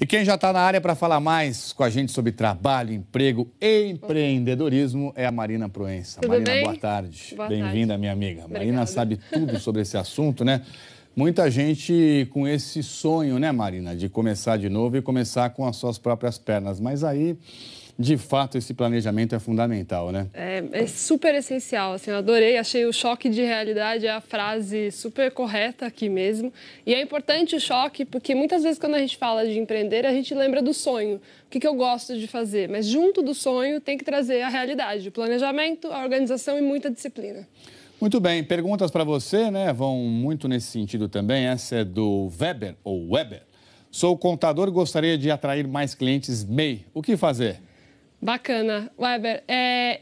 E quem já está na área para falar mais com a gente sobre trabalho, emprego e empreendedorismo é a Marina Proença. Tudo Marina, bem? boa tarde. Bem-vinda, minha amiga. Obrigada. Marina sabe tudo sobre esse assunto, né? Muita gente com esse sonho, né, Marina, de começar de novo e começar com as suas próprias pernas. Mas aí de fato, esse planejamento é fundamental, né? É, é super essencial, assim, eu adorei, achei o choque de realidade é a frase super correta aqui mesmo. E é importante o choque, porque muitas vezes quando a gente fala de empreender, a gente lembra do sonho, o que, que eu gosto de fazer. Mas junto do sonho tem que trazer a realidade, o planejamento, a organização e muita disciplina. Muito bem, perguntas para você, né? Vão muito nesse sentido também. Essa é do Weber, ou Weber. Sou contador e gostaria de atrair mais clientes MEI. O que fazer? Bacana. Weber, é,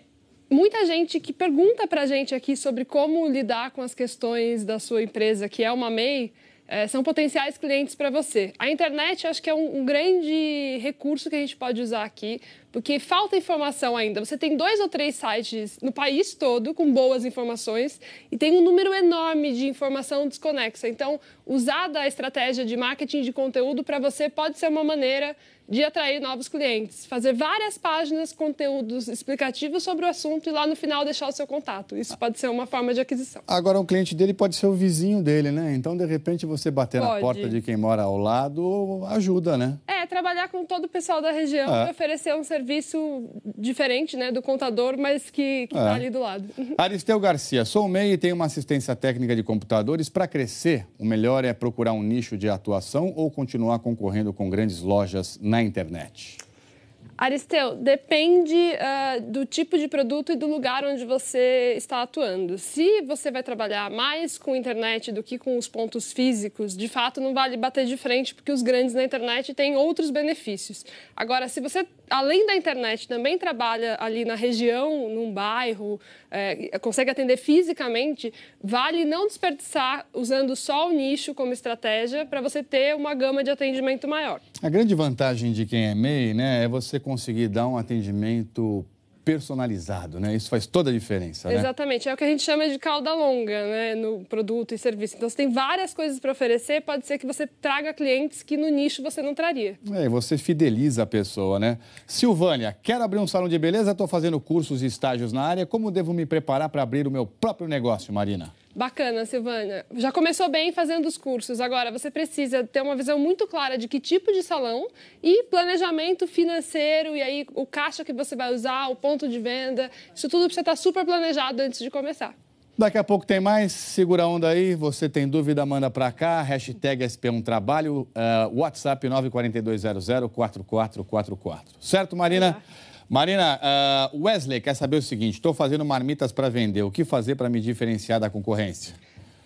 muita gente que pergunta para a gente aqui sobre como lidar com as questões da sua empresa, que é uma MEI, é, são potenciais clientes para você. A internet acho que é um, um, grande recurso que a gente pode usar aqui, porque falta informação ainda. Você tem dois ou três sites no país todo com boas informações e tem um número enorme de informação desconexa. Então, usar da estratégia de marketing de conteúdo para você pode ser uma maneira de atrair novos clientes. Fazer várias páginas, conteúdos explicativos sobre o assunto e lá no final deixar o seu contato. Isso pode ser uma forma de aquisição. Agora, um cliente dele pode ser o vizinho dele, né? Então, de repente, você bater pode. na porta de quem mora ao lado ajuda, né? É, trabalhar com todo o pessoal da região é. e oferecer um serviço diferente, né, do contador, mas que está é. ali do lado. Aristeu Garcia, sou MEI e tenho uma assistência técnica de computadores. Para crescer, o melhor é procurar um nicho de atuação ou continuar concorrendo com grandes lojas na na internet. Aristeu, depende uh, do tipo de produto e do lugar onde você está atuando. Se você vai trabalhar mais com internet do que com os pontos físicos, de fato não vale bater de frente, porque os grandes na internet têm outros benefícios. Agora, se você, além da internet, também trabalha ali na região, num bairro, é, consegue atender fisicamente, vale não desperdiçar usando só o nicho como estratégia para você ter uma gama de atendimento maior. A grande vantagem de quem é MEI né, é você conseguir dar um atendimento personalizado, né? Isso faz toda a diferença, né? Exatamente, é o que a gente chama de cauda longa, né, no produto e serviço. Então você tem várias coisas para oferecer, pode ser que você traga clientes que no nicho você não traria. É, você fideliza a pessoa, né? Silvânia, quero abrir um salão de beleza, estou fazendo cursos e estágios na área, como devo me preparar para abrir o meu próprio negócio, Marina? Bacana, Silvana. Já começou bem fazendo os cursos. Agora, você precisa ter uma visão muito clara de que tipo de salão e planejamento financeiro, e aí o caixa que você vai usar, o ponto de venda. Isso tudo precisa estar super planejado antes de começar. Daqui a pouco tem mais. Segura a onda aí. Você tem dúvida, manda para cá. Hashtag SP1 Trabalho. Uh, WhatsApp 942004444. Certo, Marina? É. Marina, uh, Wesley quer saber o seguinte: estou fazendo marmitas para vender. O que fazer para me diferenciar da concorrência?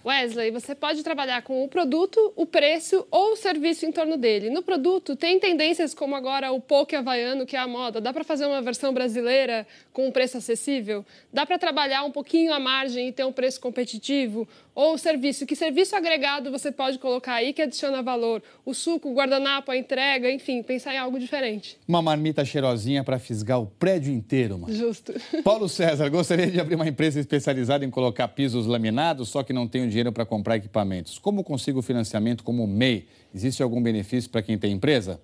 Wesley, você pode trabalhar com o produto, o preço ou o serviço em torno dele. No produto, tem tendências como agora o poke havaiano, que é a moda. Dá para fazer uma versão brasileira com um preço acessível? Dá para trabalhar um pouquinho a margem e ter um preço competitivo? Ou serviço, que serviço agregado você pode colocar aí que adiciona valor? O suco, o guardanapo, a entrega, enfim, pensar em algo diferente. Uma marmita cheirosinha para fisgar o prédio inteiro, mano. Justo. Paulo César, gostaria de abrir uma empresa especializada em colocar pisos laminados, só que não tenho dinheiro para comprar equipamentos. Como consigo financiamento como MEI? Existe algum benefício para quem tem empresa?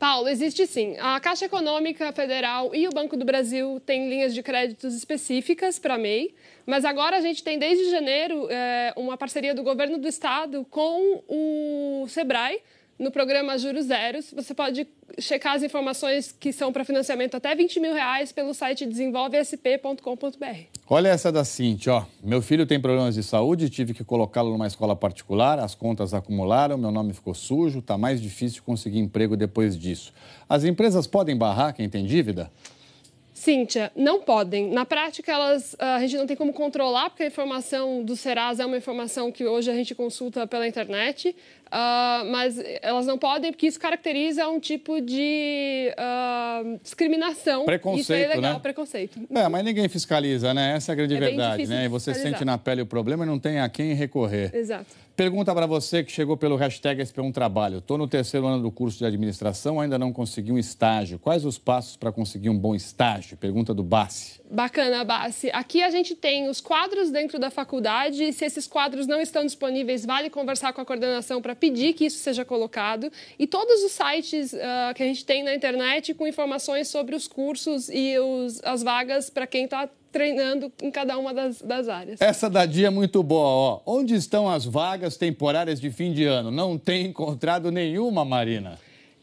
Paulo, existe sim. A Caixa Econômica Federal e o Banco do Brasil têm linhas de créditos específicas para a MEI, mas agora a gente tem desde janeiro eh, uma parceria do governo do estado com o SEBRAE no programa Juros Zeros. Você pode checar as informações que são para financiamento até 20 mil reais pelo site desenvolvesp.com.br. Olha essa da Cintia, ó. Meu filho tem problemas de saúde, tive que colocá-lo numa escola particular, as contas acumularam, meu nome ficou sujo, está mais difícil conseguir emprego depois disso. As empresas podem barrar quem tem dívida? Cíntia, não podem. Na prática, elas, ah, a gente não tem como controlar, porque a informação do Serasa é uma informação que hoje a gente consulta pela internet. Uh, mas elas não podem, porque isso caracteriza um tipo de uh, discriminação. É preconceito, isso é ilegal, né? preconceito. É, mas ninguém fiscaliza, né? Essa é a grande é verdade, né? E você sente na pele o problema e não tem a quem recorrer. Exato. Pergunta para você que chegou pelo hashtag SP1 Trabalho. Estou no terceiro ano do curso de administração, ainda não consegui um estágio. Quais os passos para conseguir um bom estágio? Pergunta do Bassi. Bacana, Bassi. Aqui a gente tem os quadros dentro da faculdade. Se esses quadros não estão disponíveis, vale conversar com a coordenação para pedir que isso seja colocado. E todos os sites uh, que a gente tem na internet com informações sobre os cursos e os, as vagas para quem está treinando em cada uma das, das áreas. Essa dadinha é muito boa. Ó. Onde estão as vagas temporárias de fim de ano? Não tem encontrado nenhuma, Marina.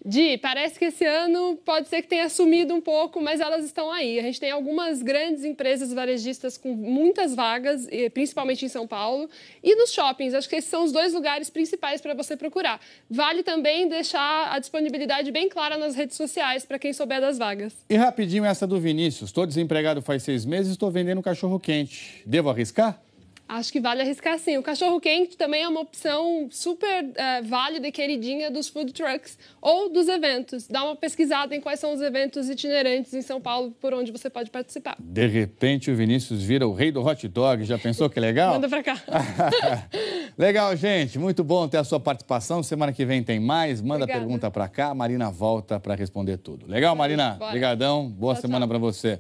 Di, parece que esse ano pode ser que tenha sumido um pouco, mas elas estão aí. A gente tem algumas grandes empresas varejistas com muitas vagas, principalmente em São Paulo, e nos shoppings. Acho que esses são os dois lugares principais para você procurar. Vale também deixar a disponibilidade bem clara nas redes sociais para quem souber das vagas. E rapidinho essa do Vinícius. Estou desempregado faz seis meses, e estou vendendo um cachorro quente. Devo arriscar? Acho que vale arriscar sim. O cachorro quente também é uma opção super uh, válida e queridinha dos food trucks ou dos eventos. Dá uma pesquisada em quais são os eventos itinerantes em São Paulo por onde você pode participar. De repente o Vinícius vira o rei do hot dog. Já pensou que legal? Manda pra cá. legal, gente. Muito bom ter a sua participação. Semana que vem tem mais. Manda Obrigada. pergunta pra cá. A Marina volta para responder tudo. Legal, Marina? Obrigadão. Boa tchau, semana para você.